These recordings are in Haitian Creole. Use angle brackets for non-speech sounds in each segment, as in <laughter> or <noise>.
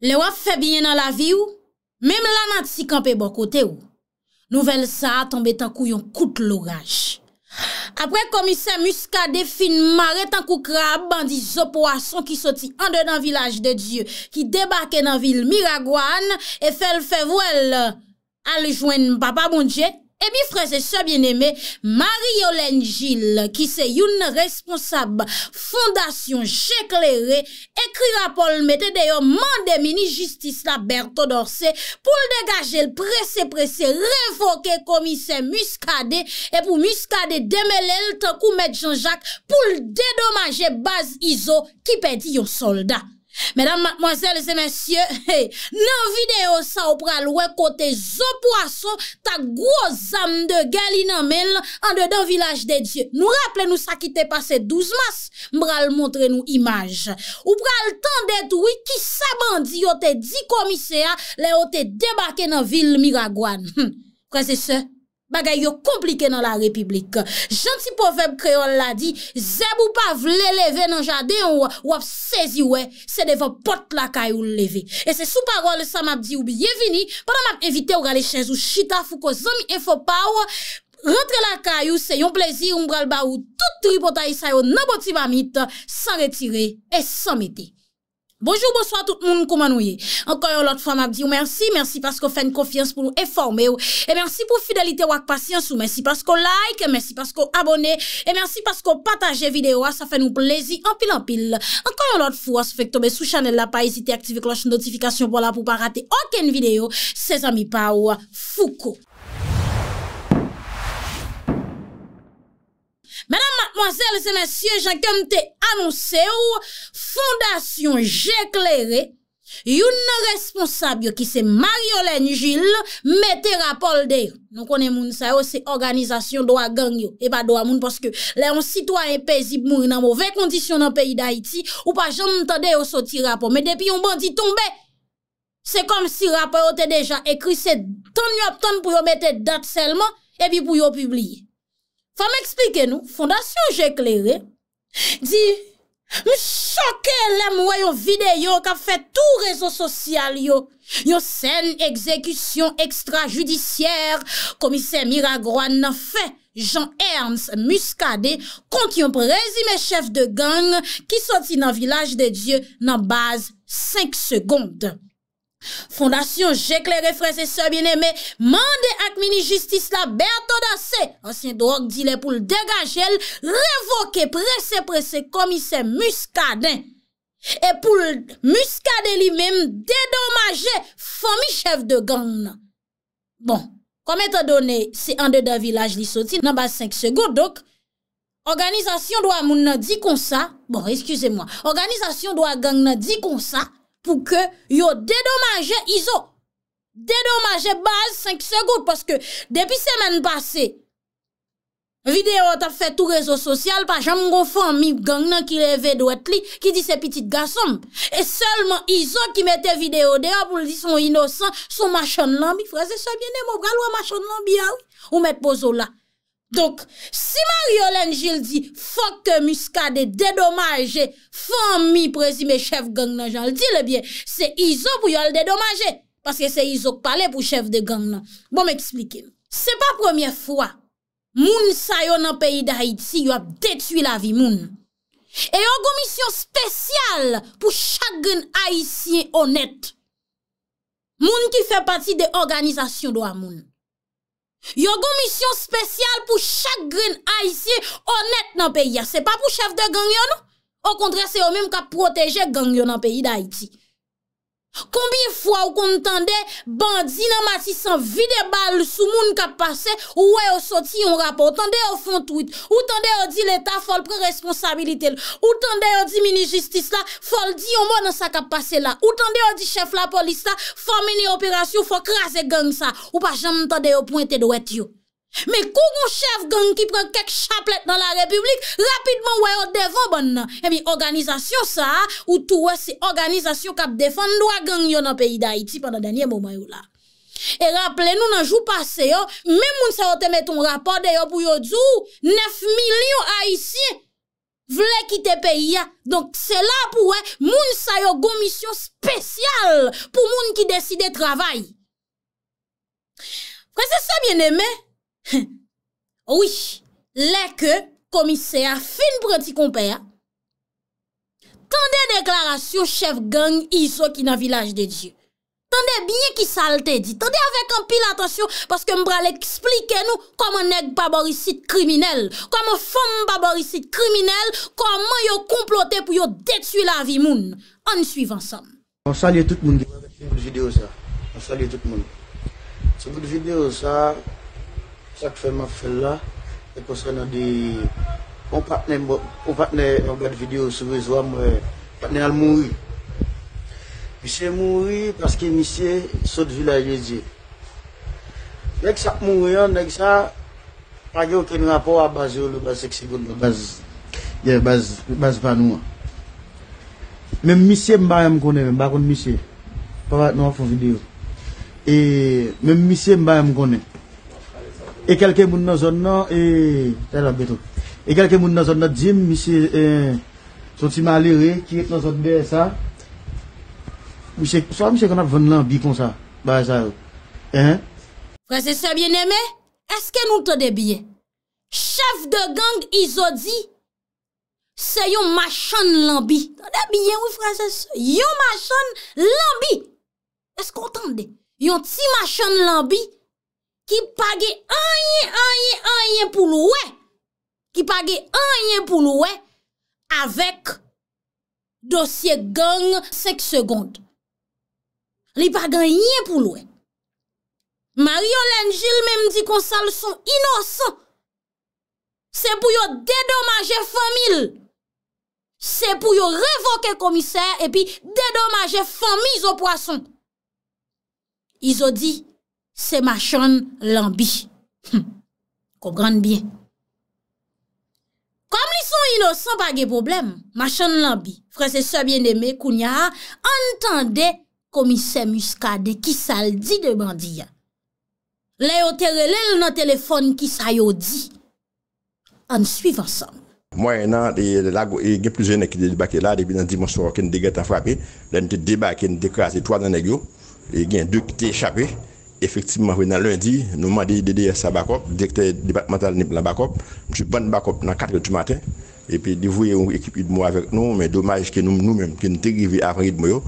Le waf febine nan la vi ou, Mem lan an ti kampe bokote ou, Nouvel sa a tombe tankou yon koute loraj. Apre komise muska define mare tankou krab, Bandi zo poason ki soti ande nan vilaj de Diyo, Ki debake nan vil Miragwan, E fel fevwel al jwen baba moun djet, E eh mi freze se bien eme, Marie-Holène Gilles, ki se yon responsab fondasyon jek lere, ekri apol mette deyon mandemini jistis la Berthodorse pou l degaje l prese prese revoke komise muskade e pou muskade demele l takou met Jean-Jacques pou l dedomaje baz iso ki peti yon soldat. Medan matmozèl se mèsyè, nan videyo sa ou pral wè kote zo poasò ta gwo zam de galin amèl an de dan vilaj de djè. Nou rapple nou sa ki te pase 12 mas, mpral montre nou imaj. Ou pral tan det wè ki sa bandi yo te di komise ya le yo te debake nan vil Miragwan. Kwa se se? Bagay yo komplike nan la repiblik. Janti poveb kreol la di, zeb ou pa vle leve nan jadey ou wap sezi we, eh. se de vop pot la kayou leve. E se sou parol sa map di ou biyevini, padan map evite ou gale chenj ou chita, fou ko zomi e fopaw, rentre la kayou, se yon plezi, mbral ba ou tout tri potayi sayo, nan boti mamit, san retire, e san mede. Bonjou, bonsoit tout moun koumanouye. Enkoyon lot fwa mabdi ou mersi, mersi paskou fèn kofiyans pou nou eforme ou, e mersi pou fidelite wak pasyans ou, mersi paskou like, mersi paskou abone, e mersi paskou pataje video a, sa fè nou plezi anpil anpil. Enkoyon lot fwa sou fèk tobe sou chanel la, pa ezite aktive kloch nou notifikasyon pou la, pou pa rate oken video, se zami pa ou, foukou. Madame, mademoiselles et messieurs, j'ai comme t'ai annoncé ou fondation j'ai éclairé, yon responsable qui c'est Marie-Holène Gilles mette rapport d'air. Non konè moun sa yo, se organizasyon do a gang yo, e pa do a moun, parce que lè yon citoyen pezib moun nan mauvais condition nan peyi d'Haïti, ou pa j'entendè yo soti rapport, me depi yon bandi tombe, se kom si rapport te deja ekri, se ton yo ton pou yo mette date selman, e pi pou yo publie. Fa m'eksplike nou, fondasyon j'eklere, di, m'chake lèm wè yon videyo ka fè tou rezo sosyal yo, yon sen ekzekusyon ekstra judisyèr, komise Miragroan nan fè Jean-Ernst Muscade kont yon prezime chef de gang ki soti nan vilaj de Dje nan baz 5 seconde. Fondasyon jekle refrese se bineme Mande akmini justis la Berto da se Asyen drok di le pou l degajel Revoke prese prese komise muskade E pou l muskade li mem Dedomaje Fomi chev de gang Bon Kome te done se ande da vilaj li soti Nan ba 5 segou dok Organizasyon do amoun nan di konsa Bon eskuse mwa Organizasyon do a gang nan di konsa Pou ke yo dedomaje Izo Dedomaje baz 5 segout Paske depi semen pase Videyo ta fe tou rezo sosyal Pa jaman kon fon mi gang nan ki leve do et li Ki di se pitit gasom E selman Izo ki mette videyo de A pou li di son inosan Son machan nan bi Fraze se mene mou Galwa machan nan bi Ou mette bozo la Donk, si man yon len jil di, fok ke muska de dedomaje, fom mi prezime chef gang nan, jal di le bie, se izo pou yon dedomaje. Pase se izo kpale pou chef de gang nan. Bon me eksplike. Se pa premier fwa, moun sayon an peyi de Haiti yon ap detui la vi moun. E yon komisyon spesyal pou chak gen Haitien honet. Moun ki fe pati de organizasyon do an moun. Yo go misyon spesyal pou chak grin Haitie onet nan peyi ya. Se pa pou chef de ganglion nou. Ou kontre se yo mim ka proteje ganglion nan peyi d'Haiti. Konbye fwa ou konn tande bandi nan matisan vide bal sou moun kap pase ou wè ou soti yon rapor, ou tande ou fon tweet, ou tande ou di l'Etat fol pre responsabilite, ou tande ou di mini justice la, fol di yon moun an sa kap pase la, ou tande ou di chef la polis la, fol mini operasyon fol kras e gang sa, ou pa jan moun tande ou pointe do wet yo. Me kou goun chef goun ki pren kek chaplet nan la republik, rapidman wè yo devon bon nan. Emi, organizasyon sa, ou tou wè se organizasyon kap defon, dwa goun yon an peyi da Haiti pandan denye mouman yon la. E rappele nou nan jou pase yo, men moun sa yo teme ton rapor de yo pou yo dzu, nef milyon Haitien vle kite peyi ya. Donk se la pou wè, moun sa yo goun misyon spesyal pou moun ki deside travay. Wè se sa bien eme? Ouich Lèkè komiseya fin proti kompè Tande deklarasyon Chef gang Iso ki nan vilaj de di Tande bine ki salte Tande avèk an pil atasyon Paske mbra lèk explike nou Koman neg baborisit kriminel Koman fèm baborisit kriminel Koman yo komplote pou yo detu la vi moun An suiv ansam On salye tout moun On salye tout moun Se bout videyo sa Sak fè ma fè la, ekosè nan di, pou patne, pou patne ou gade video sou bezwa mwen, patne al mounri. Mise mounri, paske mise, sot vila jezi. Mèk sa mounri an, mèk sa, pa gè ou ten rapor a baz yo lè, baz seksikon, baz, ye, baz, baz pan ou an. Mèm mise mba yam konè, mèm bakon mise, pa vat nou a fò video. E, mèm mise mba yam konè, E kelke moun nan zon nan, e... E kelke moun nan zon nan jim, misi, e... Euh, Sonti malere, ki et nan zon de esa, misi, sa misi kon ap voun lan bi kon sa. Ba esa yo. E he? Prese sebyen eme, eske nou tade biye? Chef de gang izodi, se yon machon lan bi. Tade biye ou prese se? Yon machon lan bi. Esko otande? Yon ti machon lan bi, ki page anye, anye, anye pou louè, ki page anye pou louè, avèk dosye gang sek segonde. Li page anye pou louè. Mario Lengil mèm di konsal son inosan. Se pou yo dedomaje famil. Se pou yo revoke komisè, epi dedomaje famil zo poason. Izo di, Se machan lanbi. Hm. Kobran bien. Kom li son inosan pa ge problem, machan lanbi. Fransese bien deme, kounya, entande komise muskade ki saldi de bandiya. Le yo terele l nan telefon ki sa yo di. An suiv ansan. Mwen nan, e gen plouzen ne ki de debake la, debi nan dimosor ke n deget a frape, le n te debake, ne dekrasi, toan nan e gyo, e gen dou ki te echape, effectivement, lundi, nous dit DDS à Bakop, directeur départemental de la Bakop. Je bon Bakop dans 4 h du matin. Et puis, dévoué une équipe de moi avec nous, mais dommage que nous-mêmes, qui nous arrivés après de moi,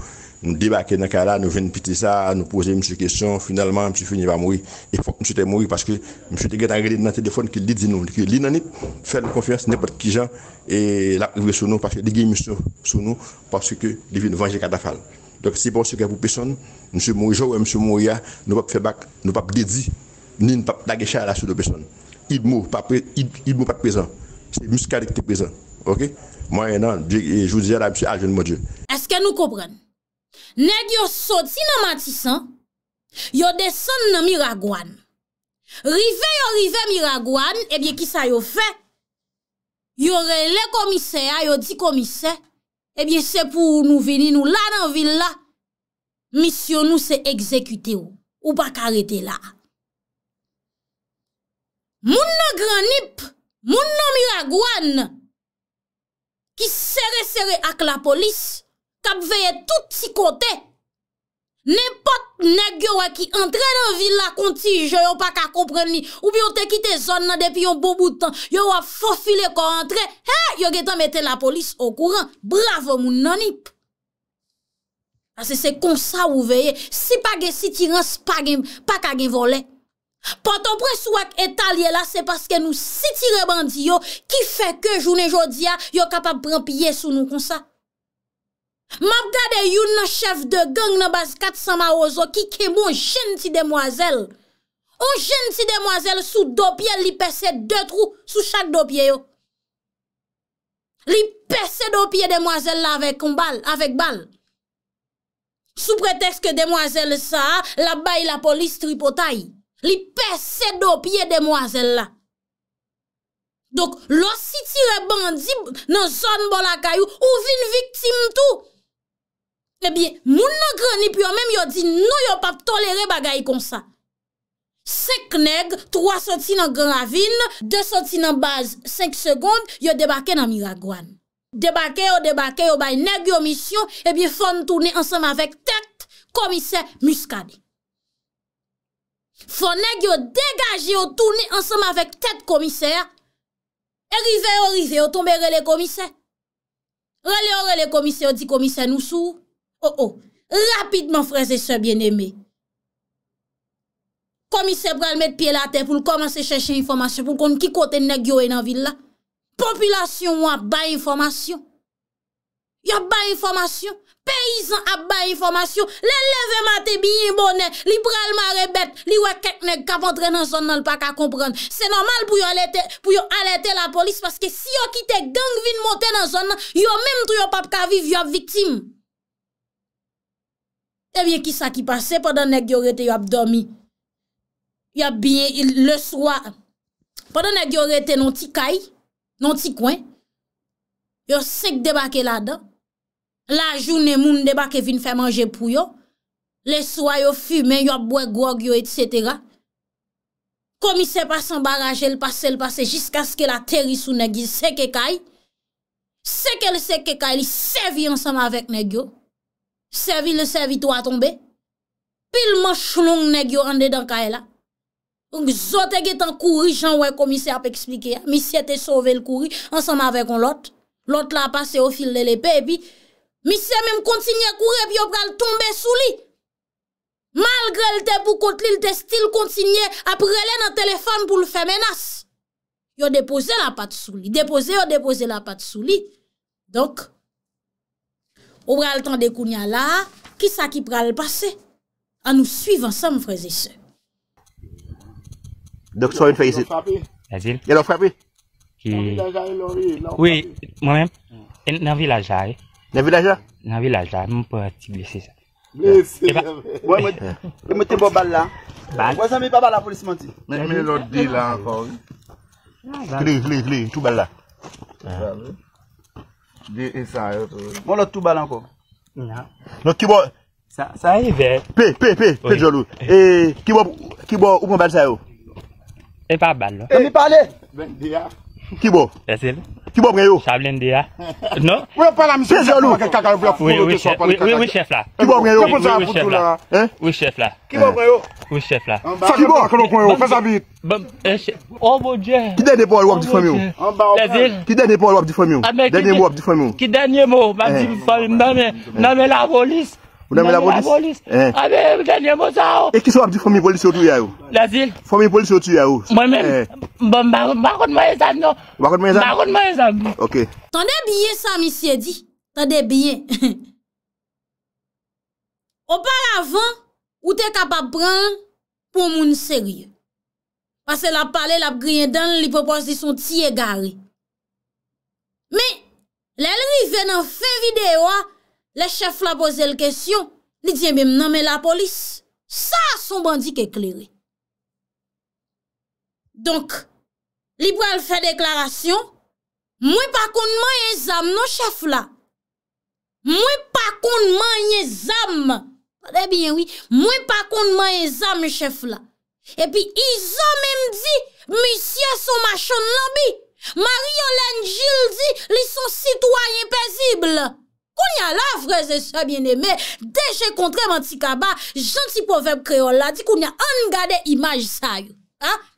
nous débarquons dans le cas là, nous venons pitié ça, nous poser une question, finalement, M. Fini va mourir. Il faut que je suis mort parce que je suis regardé dans le téléphone qui dit nous, que l'inanip fait confiance n'importe qui gens et l'arrivée sur nous parce que les sur nous parce que les venger Tok si pon se ke pou peson, msè Morya ou msè Morya, nou pap fedbak, nou pap ledi, ni nou pap tagè chal la sou do peson. Idmou, ah, idmou pat peson. Se mous karik te peson. Ok? Mwen an, jwou diye la msè Aljen Modye. Eske nou kobren? Neg yo soti nan Matisan, yo deson nan Miragwan. Rive yo rive Miragwan, ebye eh ki sa yo fe? Yo rele komise ya, yo di komise. Ebyen eh se pou nou veni nou la nan vil la, misyon nou se ekzekute ou, ou bak arete la. Moun nan granip, moun nan miragouan, ki sere sere ak la polis, kap veye tout si kote, Ne pot nek yo wak ki entre nan villa konti, yo yo pa ka kompren ni, ou bi bon yo te kite zon nan depi yon bo boutan, yo yo fofile kon entre, yo getan mette la polis okouran. Bravo moun nanip. Asi se konsa ou veye, si pa gen sitiran, pa ka gen vole. Pot o pres wak etal ye la, se paske nou sitire bandi yo, ki fe ke jounen jodia, yo kapap pran piye sou nou konsa. Mab gade yon nan chef de gang nan baz kat sa ma ozo ki kemou an jenti demwazel. An jenti demwazel sou dopye li pesè dè trou sou chak dopye yo. Li pesè dopye demwazel la avèk bal. Sou pretèkske demwazel sa, la bay la polis tripotay. Li pesè dopye demwazel la. Dok lo si ti rebandi nan zon bol akayou ou vin viktim tou. Ebi eh moun nan granip yo menm yo di nou yo pap tolere bagay kon sa. Sek neg, 3 soti nan gravine, 2 soti nan baz 5 sekonde, yo debake nan miragwan. Debake yo, debake yo, bay neg yo misyon, ebi eh fon toune ansam avek tet komise muskade. Fon neg yo degaje yo toune ansam avek tet komise, e rive yo rive yo tombe rele komise. Rele yo rele komise yo di komise nou sou ou. Ho ho, rapidman freze se bien eme. Komise pral met piye la te pou l komanse cheshe informasyon pou kon ki kote neg yo enan villa. Populasyon wap bay informasyon. Yo bay informasyon, peyizan wap bay informasyon. Le leve mate biye bonen, li pral marebet, li wak ket neg kap entre nan zon nan l pa ka kompran. Se normal pou yo alete la polis, paske si yo kite gang vin moten nan zon nan, yo menm tou yo pap ka viv yo viktim. Ebyen ki sa ki pase, padan negyo rete yo ap dormi, yo ap bine, le swa, padan negyo rete non ti kay, non ti kwen, yo sek debake la da, la jounen moun debake vin fè manje pou yo, le swa yo fume, yo ap bwen gwo gyo, etc. Kom i se pasan baraj el pase, el pase jisk aske la teri sou negyo, se ke kay, se ke lese ke kay, li se vi ansam avèk negyo, Sevi le sevi to a tombe. Pil manch long neg yo ande dan kaela. Ton bi zote ge tan kouri jan we komise ap eksplike ya. Mi se te sove l kouri ansam ave kon lot. Lot la pase yo fil le lepe bi. Mi se menm kontsigne kouri bi yo pral tombe sou li. Malgre l te bukot li l te stil kontsigne ap rele nan telefon pou l fè menas. Yo depose la pat sou li. Depose yo depose la pat sou li. Donk. Ou bral tan de kounya la, ki sa ki pral pase, an nou suivan san mw frezise. Doktor, yon frapi? Yon frapi? Yon vilaja yon lori? Oui, mwem, yon vilaja. Yon vilaja? Yon vilaja, mwen pou ti blese. Blese? Yon mwen te bo bal la? Mwen sa mi pa bal la polisman ti? Mwen men lodi la anko. Fli, fli, fli, tou bal la. Fli, fli. Moun nou tou balan kou San yi ver Pe pe pe e, Ki bo ou pou mwen bade sa yo E pa bade lò Ki bo Ki bo mwen yo <laughs> Ou yon pala mwen sef la Ou yon sef la Ki bo mwen yo Ki bo mwen yo Fak yi bo Fes abit eh, oh, Ki denye pou wap di fomyou Ki denye pou wap di fomyou ah, Ki denye mou Nanme la polis Nanme la polis E kis wap di fomyou polis yotu yaw Fomyou polis yotu yaw Mwen men Mwen men Tande biye sa mi sè di Tande biye O pa lavan Ou te kapap pran pou moun serye. Pase la pale, la griye dan, li propos di son ti e gare. Me, le li ven nan fe videwa, le chef la pose l kesyon, li diye mèm nanme la polis. Sa son bandi kekleri. Donk, li pran l fè deklarasyon, mwen pa koun man yè zam nan chef la. Mwen pa koun man yè zam nan chef la. Ebyen wii, mwen pa konde man yon zan mwen chef la E pi yon zan menm di Mwen syan son machan nan bi Mariyon len jil di Li son sitwoyen pezible Koun yon la freze se bieneme Deje kontreman ti kaba Janti povep kreola Di koun yon an gade imaj say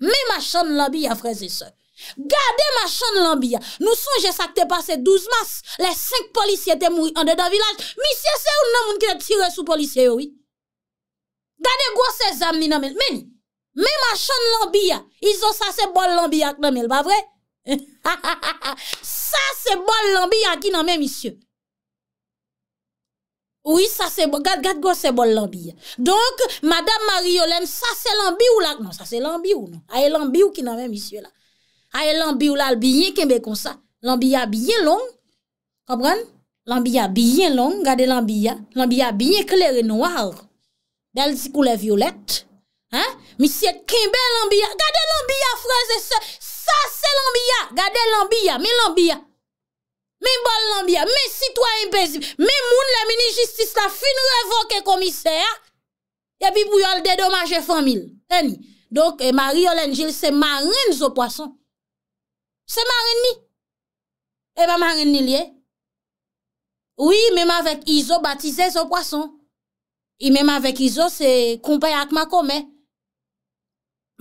Me machan nan bi ya freze se Gade machan lambiya Nou sonje sakte pase 12 mars Le 5 polisye te moui Ande dan vilaj Misye se ou nan moun ki de tire sou polisye yo Gade gwa se zam ni namel Meni Meni machan lambiya Izo sa se bol lambiya ak namel Sa se bol lambiya ak namel Misye Ou yi non? sa ah, se bol Gade gwa se bol lambiya Donk madame mario len Sa se lambiyou Aye lambiyou ki namel misye la A lambi ou la comme ça kembe bien sa. Lambi long. longue. Lambi ya bien long. Gade lambi ya. Lambi ya bien noir. Bel koule violette. Hein? Monsieur kembe lambi ya. Gade lambi ya freze se. ça. se lambi ya. Gade lambi ya. Mais lambi ya. Men bol lambi ya. la mini justice la fin revoke commissaire. et puis pour le dédommager famille. Donc, Marie-Hélène Gilles, c'est marine ce poisson. Se ma renni. E ba ma renni liye. Oui, mèm avèk Izo batize zo poason. I mèm avèk Izo se koumpè ak ma koumè.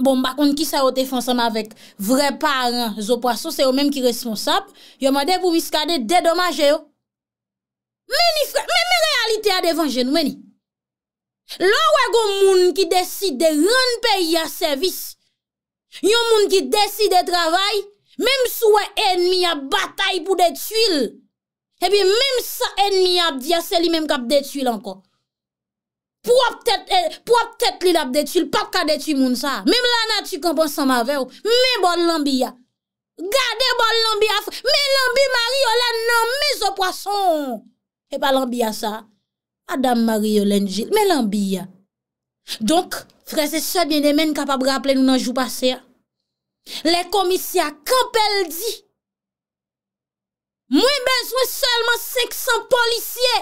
Bon, bakoun ki sa o te fonsem avèk vre paran zo poason, se yo mèm ki responsab, yo mwade pou miskade dedomaje yo. Meni frè, meni realite a devanjen, meni. Lò wè gò moun ki deside ren peyi a servis, yo moun ki deside travay, Mem souwe enmi ya batay pou detuil, epi mem sa enmi ya ap diya se li mem kap detuil ankon. Pou ap tèt eh, li ap detuil, pa kade detuil moun sa. Mem la na ti kamponsan ma vew, me bon lambi ya. Gade bon lambi ya, me lambi Mari Olen nan me zo poason. Epa lambi ya sa, Adam Mari Olen jil, me lambi ya. Donk, frese sa bine men kap ap raple nou nan jou pase ya. Le komisya kampel di, mwen bezwen selman 500 polisye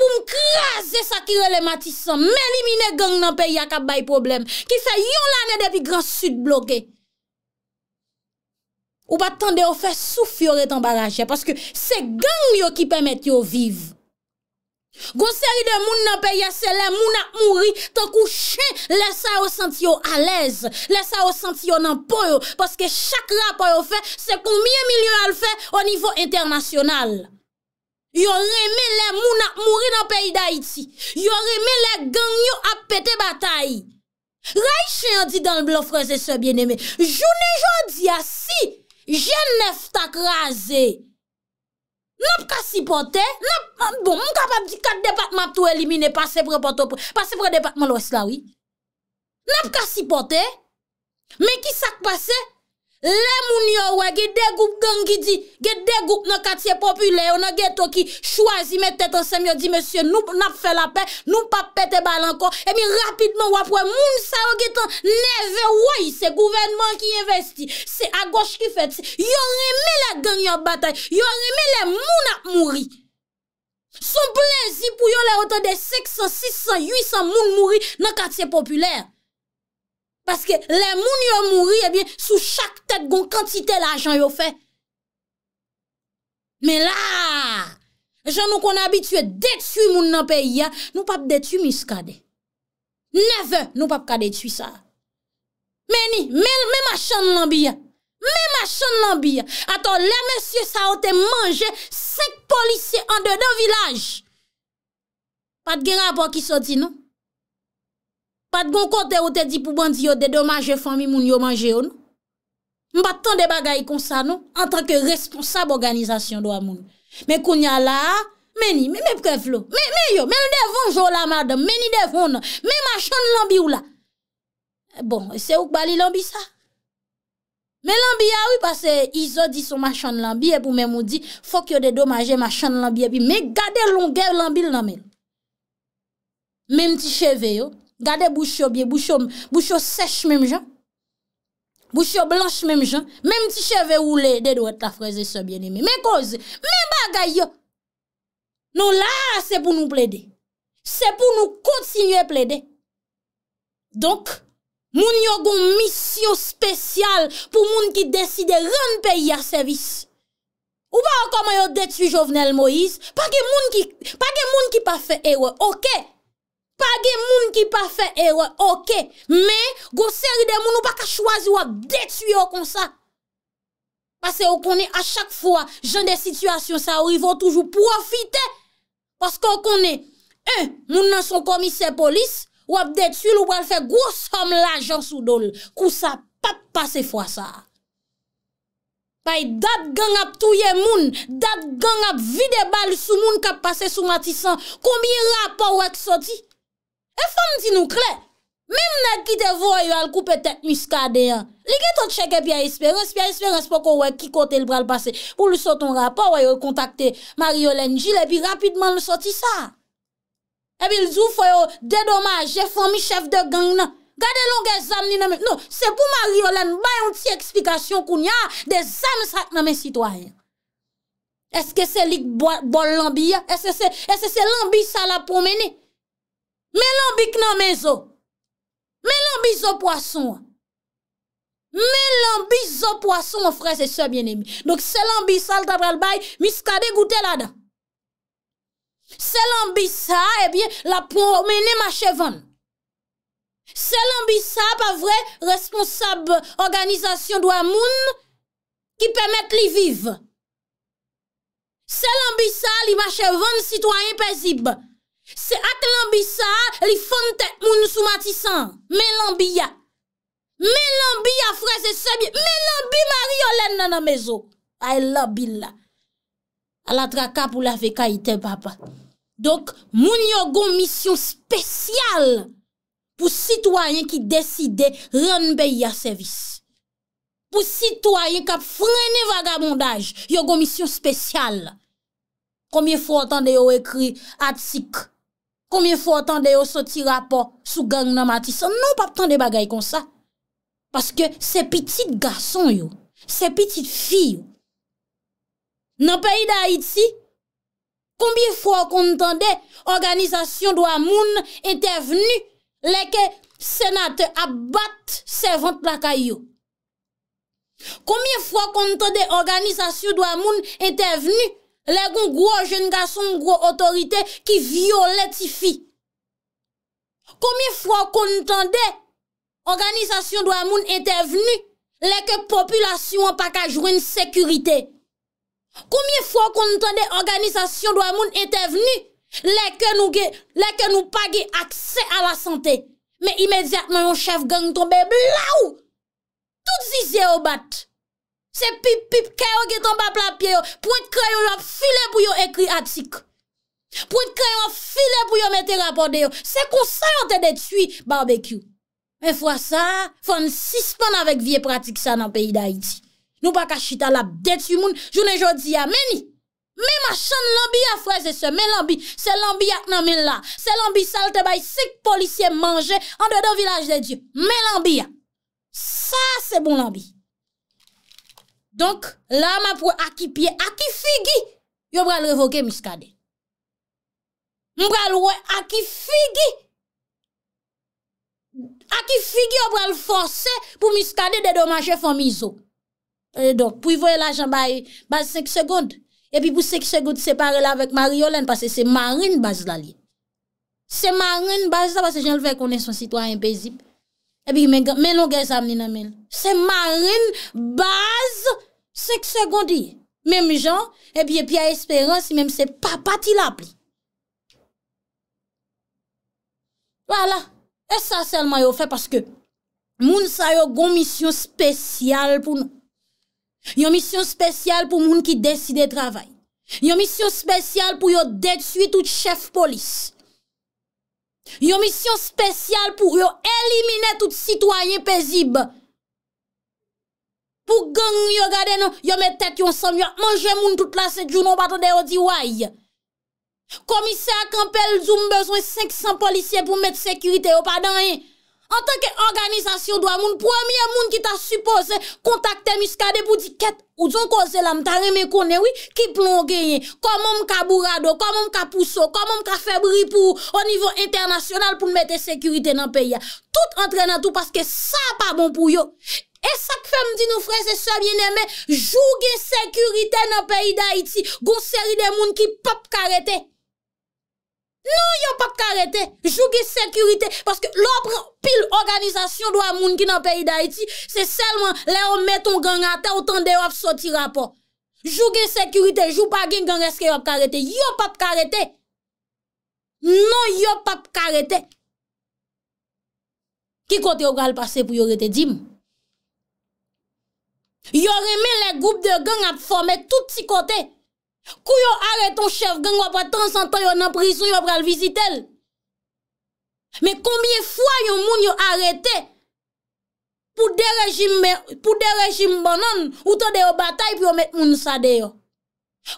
pou m kraze sakire le matisan, menimine gang nan pe ya ka bay problem, ki se yon lan e depi gran sud bloke. Ou pa tande ou fe souf yore tan baraje, paske se gang yo ki pemet yo vive. Gon seri de moun nan peye se le moun ak mouri tan kou chen lesa yo sent yo alez, lesa yo sent yo nan poyo Paske chak rap ayo fe se koumye milyon al fe o nivou internasyonal Yo reme le moun ak mouri nan peye da iti, yo reme le ganyo ap pete batay Ray chen yon di dan blan freze se bieneme, jouni joun di asi, jenef tak raze Nap ka sipote, nap, bon, mwen kapap di kat departman tout elimine, pase vre poto, pase vre departman lwes lawi. Nap ka sipote, men ki sak pase. Le moun yo wè, ge degouk gen gidi, ge degouk nan katiye populè, yo nan ge to ki chwazi, met tèt an sem yo di, Monsie, nou nap fè la pè, nou pap pète balan kon, e mi eh rapidman wè pou wè, moun sa yo ge tan neve wè, se gouvenman ki investi, se a goch ki fèt, yo remè la gen yon batay, yo remè la moun ap mouri. Son plezi pou yon le otan de 600, 600, 800 moun mouri nan katiye populè. Paske le moun yo mouri, ebyen, eh sou chak tet goun kantite la ajan yo fe. Men la, jen nou kon abitue detu moun nan peyi ya, nou pap detu mis kade. Neve nou pap kade detu sa. Meni, men machan nan biya. Men machan nan biya. Aton, le men sye saote manje, sek polisye an de do vilaj. Pat gen rapo ki soti nou. Pat gon kote ou te di pou bandi yo de domaje fami moun yo manje yo nou. Mba ton de bagay kon sa nou, an tanke responsab organizasyon do a moun. Me koun ya la, meni, meni preflou. Meni yo, meni devon jola madan, meni devon nan, meni machan lanbi ou la. Bon, se ou kbali lanbi sa? Meni lanbi ya ou, pase izo di sou machan lanbi, epou meni moun di, fok yo de domaje machan lanbi epi, meni gade longer lanbi nan meni. Meni mti cheve yo, Gade boucho bie, boucho seche mem jan. Boucho blanche mem jan. Mem ti cheve oule de do et la freze se bie de mi. Men koze, men bagay yo. Non la, se pou nou ple de. Se pou nou kontinye ple de. Donk, moun yo goun misyon spesyal pou moun ki deside ren peyi a servis. Ou pa akoma yo detu jovenel Moïse. Pa gen moun ki pa fe ewe, okè. Page moun ki pa fe eroy, ok. Men, gwo seri de moun ou pa ka chwazi wap detu yo kon sa. Pase yo konen a chak fwa, jen de situasyon sa, ou ivo toujou profite. Pase yo konen, e, moun nan son komise polis, wap detu loupal fe gwo som lajan sou dol. Kousa, pap pase fwa sa. Pay, dab gang ap touye moun, dab gang ap vide bal sou moun ka pase sou matisan, kombi rapor wak soti. E fòm di nou kre, mèm nè gite vò yò al koupe tek miska de yon. Likè ton cheke pi a espérens, pi a espérens pou kò wè ki kote l bral pase. Ou l sou ton rapò wè yò kontakte Mariolène Gilles epi rapidman l sou ti sa. Epi l zou fò yò dedomaj, jè e fò mi chef de gang nan. Gade longè zan ni nan men, nou, se pou Mariolène bè yon ti eksplikasyon koun ya de zan sak nan men sitwa yon. Eske se lik bol lambi ya, eske se lambi sa la promeni. Mè lan bik nan men zo. Mè lan bi zo poason an. Mè lan bi zo poason an, moun frez e sè biene mi. Donk selan bi sal tabrel bay, mi skade goutè la da. Selan bi sa, e bie, la pou mè ne machevan. Selan bi sa, pa vre responsab organizasyon do amoun ki pèmet li vive. Selan bi sa, li machevan sitwa impèzibbe. Se ak lanbi sa, li fonte moun sou matisan. Men lanbi ya. Men lanbi ya freze sebyen. Men lanbi ma riyo len nan a mezo. Ay la billa. Alatra kap ou la veka ite baba. Donk, moun yo go misyon spesyal. Pou sitwanyen ki deside renbe ya sevis. Pou sitwanyen kap frene vagabondaj. Yo go misyon spesyal. Komin fwo otan de yo ekri atsik. Koumyen fwa otan de non, yo soti rapor sou gang nan Matissa? Non pa otan de bagay kon sa. Paske se pitit gason yo, se pitit fi yo. Nan peyi da Haiti, koumyen fwa kontan de organizasyon do amoun ente venu leke senate abat se vant plaka yo. Koumyen fwa kontan de organizasyon do amoun ente venu Le goun gwo jen gwa son gwo otorite ki violetifi. Koumyen fwa kon tande, organizasyon dwa moun ente venu, le ke populasyon wapakaj wen sekurite. Koumyen fwa kon tande, organizasyon dwa moun ente venu, le ke nou pa ge akse a la sante. Me imediatman yon chef gang tombe bla ou. Tout zize ou bat. se pip-pip kèyo ki ton pa plapye yo, pou et kèyo yo filè pou yo ekri atik. Pou et kèyo yo filè pou yo metè rapode yo, se konsè yon te detui barbekyou. Men fwa sa, fwa n'sispan avèk vie pratik sa nan peyi da iti. Nou pa ka chita la detu moun, jounen jodi ya meni. Men machan lambi ya freze se, men lambi, se lambi ya nanmen la, se lambi salte bay, se k polisye manje, an de do vilaj de diyo, men lambi ya. Sa se bon lambi. Donk, la ma pou akipye, akifigi, yo pral revoke miskade. Mpral wè akifigi. Akifigi yo pral force pou miskade de domache fòmizo. E donk, pou y voye la jan baye, baye sek sekond. E pi pou sek sekond separe la vek Mariolène, pase se marine baz lalye. Se marine baz la, pase jen lwe kone son sitwa impesib. E pi menon gen sa mnena men. Se marine baz lalye. Sek sekondi, mèm jan, epi epi a esperansi mèm se pa pati la pli. Wala, e sa selman yo fe paske moun sa yo gon misyon spesyal pou nou. Yo misyon spesyal pou moun ki deside travay. Yo misyon spesyal pou yo detuitout chef polis. Yo misyon spesyal pou yo elimine tout sitwanyen pezibbe. pou gen yon yon gade nan, yon mè tèt yon sam, yon manje moun tout la sèdjoun, yon patode yon diway. Komisè akampèl zou mbezwen 500 polisye pou mèt sekurite yon padan yon. En tanke organizasyon dwa moun, premier moun ki ta suppose, kontakte miskade pou diket ou zon koze lam, tanre mè konen wè, ki plongè yon, komon mka bourado, komon mka pousseau, komon mka febri pou ou, o nivou internasyonal pou mèt sekurite nan peya. Tout entre nan tout paske sa pa bon pou yon. E sak fèm di nou fre, se sa biene men, jougè sekurite nan peyi da iti, goun seri de moun ki pap karetè. Non yon pap karetè, jougè sekurite, paske lopre pil organizasyon do a moun ki nan peyi da iti, se selman lè yon meton gen atè, ou tan de wap soti rapò. Jougè sekurite, joug pa gen gen reske wap karetè, yon pap karetè. Non yon pap karetè. Ki kote yon gal pase pou yon rete dim? Yo remen le goup de gen ap fome tout si kote, kou yo are ton chef gen wap wap wap transantan yo nan prisou wap wap wap al vizitel. Me komye fwa yo moun yo arete pou de rejim bonan ou to de yo batay pou yo met moun sa de yo.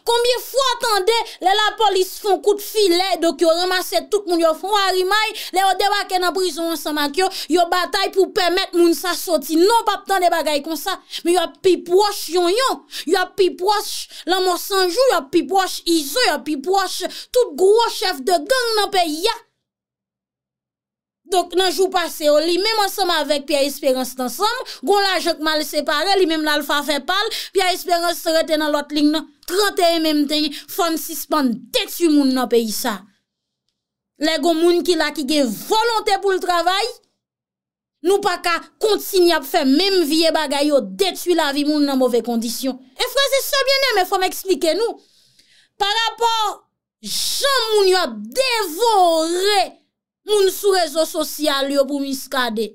Koumbye fwa atande, le la polis fon kout filè, do ki yo remase tout moun yo fon harimay, le yo debake nan prizon an sa mak yo, yo batay pou pemet moun sa soti. Non pap tan de bagay kon sa, mi yo pi pwosh yon yon, yo pi pwosh la monsanjou, yo pi pwosh izo, yo pi pwosh tout gwo chef de gang nan pe ya. Donk nanjou pase o li, mèm ansèm avèk pi a espèrens tan sèm, goun la jòk mal separe, li mèm lal fà fè pal, pi a espèrens sè rete nan lot ling nan, troteye mèm teye, fòm sispan detu moun nan peyi sa. Le goun moun ki la ki ge volante pou l travay, nou pa ka kontsini ap fè mèm viye bagay yo, detu la vi moun nan mowè kondisyon. E fransè sebyenè, mè fòm eksplike nou, par apò jòm moun yo devorè Moun sou rezo sosyal yo pou miskade.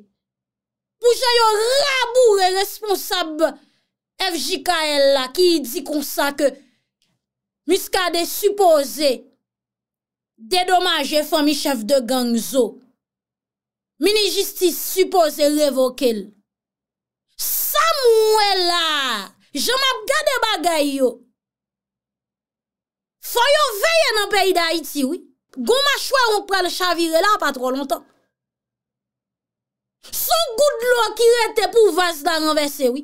Pou jay yo rabou re responsab FJKL la ki di konsa ke miskade suppose dedomaje fwa mi chef de gangzo. Mini justice suppose revokel. Samouela! Jom ap gade bagay yo. Fwa yo veye nan peyi da iti wik. Gon ma chwa yon pral chavire la pa tro lontan. Son goud lò ki rete pou vas nan renverse wè.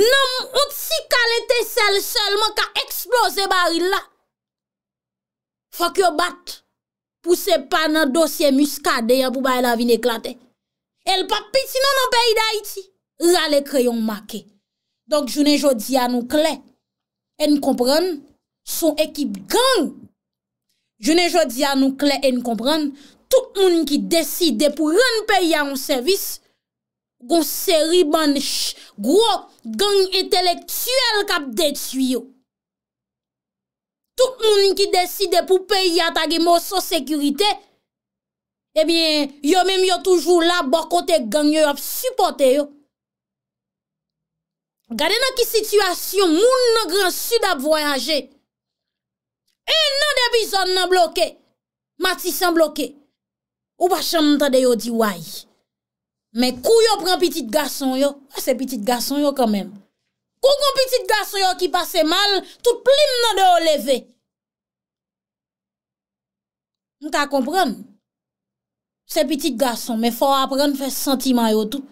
Nan mouti kalete sel selman ka eksplose baril la. Fwa ki yo bat pou se pa nan dosye muskade yon pou baye la vin eklate. El pa piti nan an peyi da iti. Rale kreyon make. Donk jounen jo di an nou kle. En kompran nou. Son ekip gang. Je ne jwa di an nou kle en kompran. Tout moun ki deside pou ren peya an servis. Gon seri ban, gwo gang entelektuel kap detu yo. Tout moun ki deside pou peya tagi mou son sekurite. Ebyen, eh yo men yo toujou la bakote gang yo ap supporte yo. Gade nan ki situasyon, moun nan Grand Sud ap voyaje. E nan de bizon nan bloke. Mati san bloke. Ou pa chan manta de yo di waj. Men kou yo pren piti gason yo. A se piti gason yo kanmen. Kou kon piti gason yo ki pase mal. Tout plim nan de yo leve. Nou ta kompran. Se piti gason. Men fwa apren fwe sentiman yo tout.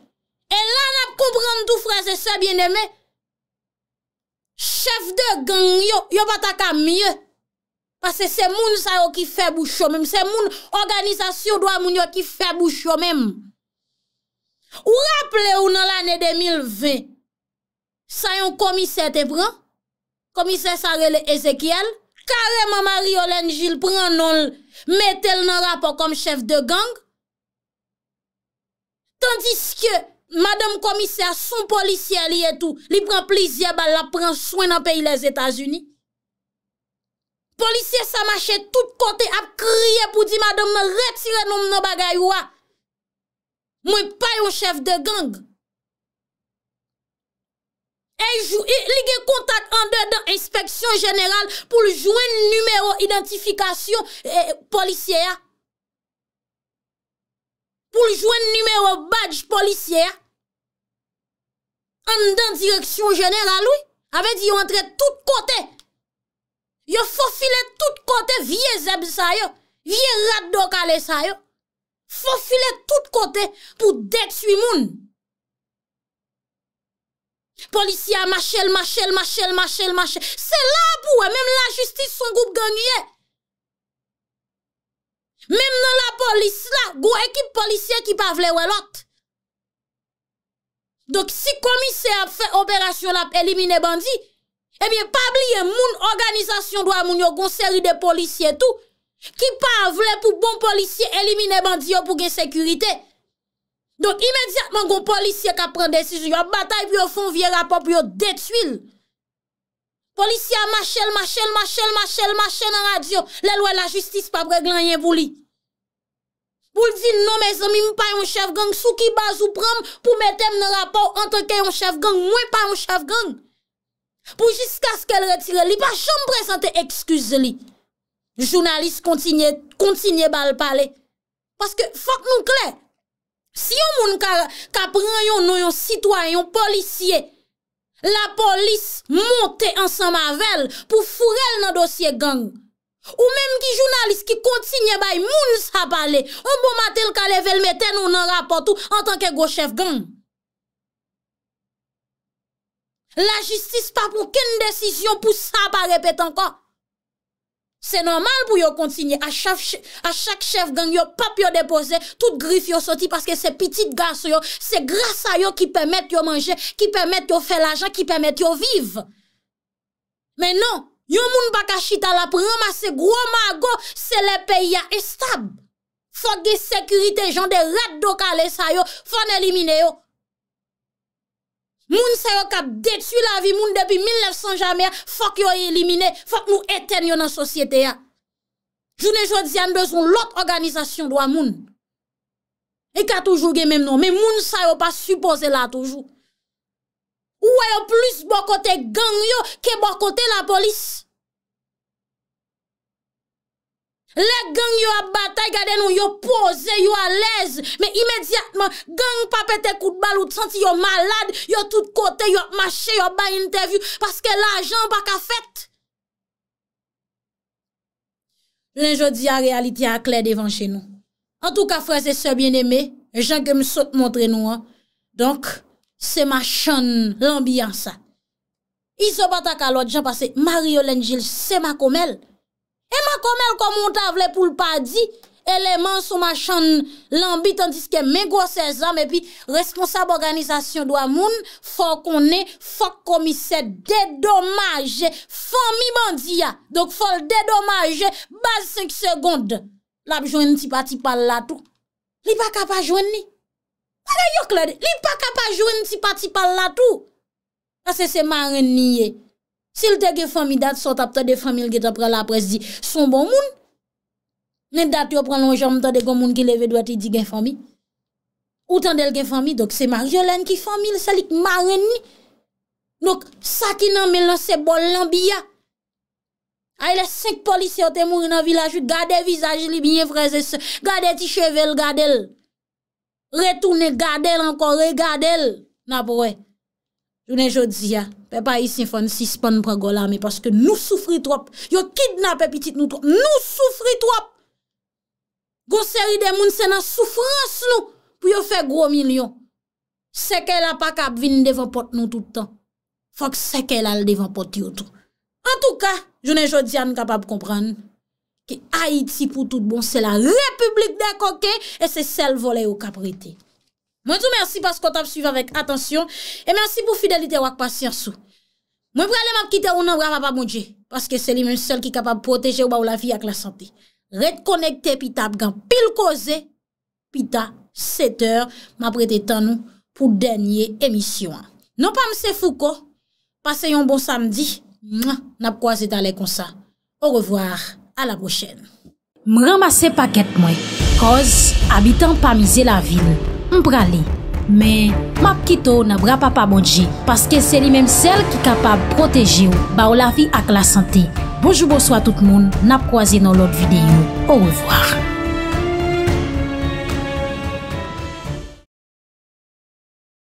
E lan ap kompran tout frese se bieneme. Chef de gang yo. Yo pataka mye. Pase se moun sa yo ki febou chou mèm, se moun organizasyon do a moun yo ki febou chou mèm. Ou rappele ou nan l'anè 2020, sa yon komisè te pran, komisè sarè le Ezekiel, kareman Mariolène Gilles pran non metel nan rapport kom chef de gang, tandis ke madame komisè son polisè li etou, li pran plizye bal la pran souen nan peyi les Etats-Unis, Polisye sa mache tout kote ap kriye pou di ma de me retire noum nou bagay ou a. Mwen pay ou chef de gang. E jou, li gen kontak an de dan inspeksyon jeneral pou jouen numero identifikasyon polisye a. Pou jouen numero badj polisye a. An de dan direksyon jeneral ou, avè di yo entre tout kote a. Yo fofile tout kote vie zeb sa yo. Vie rat do kale sa yo. Fofile tout kote pou dek su imoun. Polisya machel, machel, machel, machel, machel. Se la pou we, mem la justis son goup gangye. Mem nan la polis la, gou ekip polisye ki pa vle we lot. Dok si komise ap fe operasyon ap elimine bandi, Ebyen, eh pabliye, moun organizasyon dwa moun yo gonseri de polisye tout, ki pa vle pou bon polisye elimine bandi yo pou gen sekurite. Don, imediatman goun polisye ka pren desij yo batay, pi yo fon vie rapop, pi yo detuil. Polisye a machel, machel, machel, machel, machel nan adyo, le lwa la justis pa bre glan yenvouli. Boul di, non, me zomi, mou pa yon chev gang, sou ki baz ou pram pou metem nan rapop ante ke yon chev gang, mou e pa yon chev gang. Pou jiska skel retire li, pa jom pre sante ekskuse li. Jounalist kontinye bal pale. Paske fok nou kle. Si yon moun ka prenyon nou yon sitwayon, policye, la polis monte ansan mavel pou furel nan dosye gang. Ou menm ki jounalist ki kontinye bay moun sa pale, ou bon mou matel ka level meten ou nan rapot ou an tanke gochef gang. La jistis pa pou ken desisyon pou sa pa repet anka. Se normal pou yo kontsignye. A chak chef gang yo, pap yo depose, tout grif yo soti paske se pitit gas yo. Se grasa yo ki pemet yo manje, ki pemet yo fel ajan, ki pemet yo vive. Men non, yon moun baka chita la prama se gro ma go, se le peya estab. Fon ge sekurite jan de rat do ka lesa yo, fon elimine yo. Moun sa yo kap detu la vi moun depi 1900 jamea, fok yo elimine, fok nou eten yo nan sosyete ya. Jounen jodzyan bezon lot organizasyon do a moun. E ka toujou gen menm nou, men moun sa yo pa suppose la toujou. Ou a yo plus bokote gang yo ke bokote la polis. Le gen yon batay gade nou, yon pose, yon alèze. Me imèdiatman, gen yon pa pète kout balout, santi yon malade, yon tout kote, yon machè, yon ba interview, paske la jan pa ka fèt. Len jò di a realiti a kler devan chè nou. An tou ka frazè sè bienemè, jan ke msot montre nou an. Donk, sè ma chan l'ambiyansa. Yon se batak alò, jan pase, Mario Lenjil sè ma komèl. Eman komel komon ta vle pou l pa di, eleman sou machan lambi, tandis ke mè gwo se zan, me pi responsab organizasyon do amoun, fò konè, fò komise, dedomaje, fò mi bandiya, dok fò l dedomaje, baz 5 segonde, l ap jwen ti pati pal la tou. Li pa kapa jwen ni? Pade yok lè de, li pa kapa jwen ti pati pal la tou? Kase se ma ren niye, Sil te gen fomi dat, sot ap te de fomi lge te pre la pres di, son bon moun? Ne dat yo pre lon jom te de kon moun ki leve doa ti di gen fomi? Ou tan del gen fomi, dok se marjolen ki fomi, l salik maren ni? Nok, sa ki nan men lan se bol lan biya? Aile, sek polis yo te moun nan vilajou, gade vizaj li bine freze se, gade ti chevel gade l? Retoune gade l ankon, re gade l? Na pou wey? Jounen jodi ya, pe pa yi sifon si span prangola me paske nou soufri trop, yo kidnap epitit nou trop, nou soufri trop. Gon seri de moun se nan soufrans nou pou yo fe gro milyon. Sek el apak ap vin devan pot nou toutan, fok sek el al devan pot yotou. An tou ka, jounen jodi ya n kapap kompran ki Haiti pou tout bon se la republik de koke e se sel vole yo kapriti. Mwen tou mersi paskot ap suivan vek atansyon E mersi pou fidelite wak pasyansou Mwen prele map kite ou nan brav ap ap mounje Paske seli men sel ki kapap proteje ou ba ou la vi ak la sante Redkonekte pitap gan pil koze Pita seter ma prete tan nou pou denye emisyon Non pa mse fou ko Pase yon bon samdi Nap kwa zet ale konsa Ou revoir, a la prochen M ramase paket mwen Koz, abitan pa mize la vil Mprale, me, map kito na bra papamonji, paske se li menm sel ki kapab proteji ou, ba ou la fi ak la sante. Bojoubo swa tout moun, nap kwa zi nan lot videyo. Ou revoar.